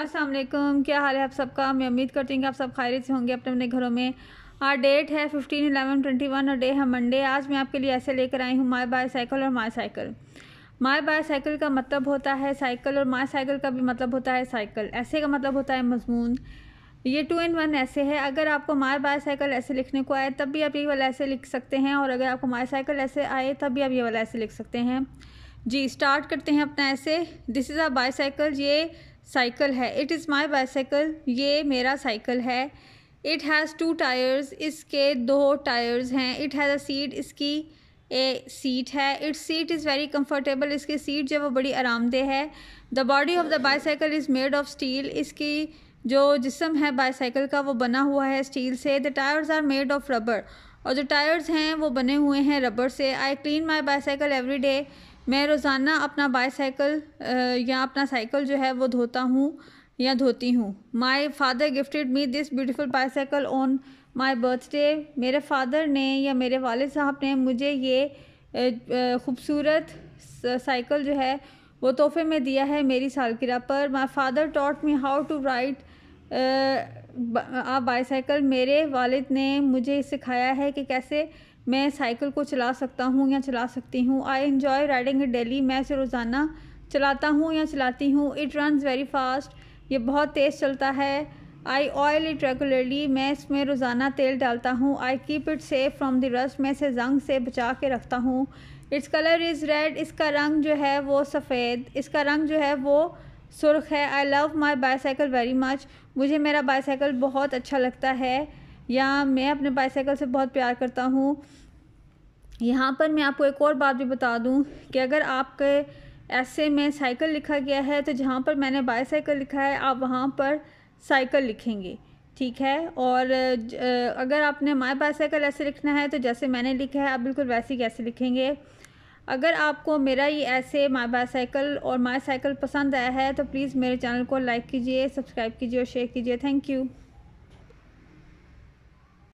असलम क्या हाल है आप सबका मैं उम्मीद करती हूँ कि आप सब खैरियत से होंगे अपने अपने घरों में आज डेट है फिफ्टीन एलेवन ट्वेंटी वन और डे है मंडे आज मैं आपके लिए ऐसे लेकर आई हूँ माई बाय साइकिल और my cycle my bicycle का मतलब होता है साइकिल और माई साइकिल का भी मतलब होता है साइकिल ऐसे का मतलब होता है मजमून ये टू इन वन ऐसे है अगर आपको माई बाय साइकिल ऐसे लिखने को आए तब भी आप ये वाला ऐसे लिख सकते हैं और अगर आपको माई साइकिल ऐसे आए तब भी आप ये वाला ऐसे लिख सकते हैं जी स्टार्ट करते हैं अपना ऐसे दिस इज़ अ बाईसाइकिल ये साइकिल है इट इज़ माई बाईसाइकिल ये मेरा साइकिल है इट हैज़ टू टायर्स इसके दो टायर्स हैं इट हैज़ अ सीट इसकी ए सीट है it's seat is very comfortable इसकी सीट जो है वो बड़ी आरामदेह है the body of the bicycle is made of steel इसकी जो जिसम है बाईसाइकिल का वो बना हुआ है स्टील से the tyres are made of rubber और जो टायर्स हैं वो बने हुए हैं रबर से I clean my bicycle every day मैं रोज़ाना अपना बाईसाइकिल या अपना साइकिल जो है वो धोता हूँ या धोती हूँ my father gifted me this beautiful bicycle on my birthday मेरे फादर ने या मेरे वाल साहब ने मुझे ये खूबसूरत साइकिल जो है वो तोहफे में दिया है मेरी सालगिरह पर my father taught me how to ride a bicycle मेरे वालिद ने मुझे सिखाया है कि कैसे मैं साइकिल को चला सकता हूँ या चला सकती हूँ I enjoy riding in daily मैं इसे रोज़ाना चलाता हूँ या चलाती हूँ इट रन वेरी फास्ट ये बहुत तेज़ चलता है आई ऑयल इट रेगुलरली मैं इसमें रोज़ाना तेल डालता हूँ I keep it safe from the rust मैं इसे जंग से बचा के रखता हूँ इट्स कलर इज़ रेड इसका रंग जो है वो सफ़ेद इसका रंग जो है वो सुर्ख है I love my bicycle very much मुझे मेरा बाईसाइकिल बहुत अच्छा लगता है या मैं अपने बाईसाइकिल से बहुत प्यार करता हूँ यहाँ पर मैं आपको एक और बात भी बता दूँ कि अगर आपके ऐसे में साइकिल लिखा गया है तो जहाँ पर मैंने बाईसाइकिल लिखा है आप वहाँ पर साइकिल लिखेंगे ठीक है और अगर आपने माई बाईसाइकिल ऐसे लिखना है तो जैसे मैंने लिखा है आप बिल्कुल वैसे ही कैसे लिखेंगे अगर आपको मेरा ये ऐसे माई बाईसाइकिल और माई साइकिल पसंद आया है तो प्लीज़ मेरे चैनल को लाइक कीजिए सब्सक्राइब कीजिए और शेयर कीजिए थैंक यू